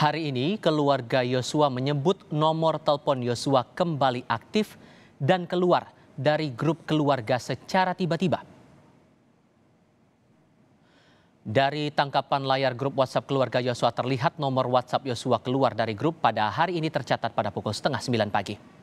Hari ini keluarga Yosua menyebut nomor telepon Yosua kembali aktif dan keluar dari grup keluarga secara tiba-tiba. Dari tangkapan layar grup WhatsApp keluarga Yosua terlihat nomor WhatsApp Yosua keluar dari grup pada hari ini tercatat pada pukul setengah sembilan pagi.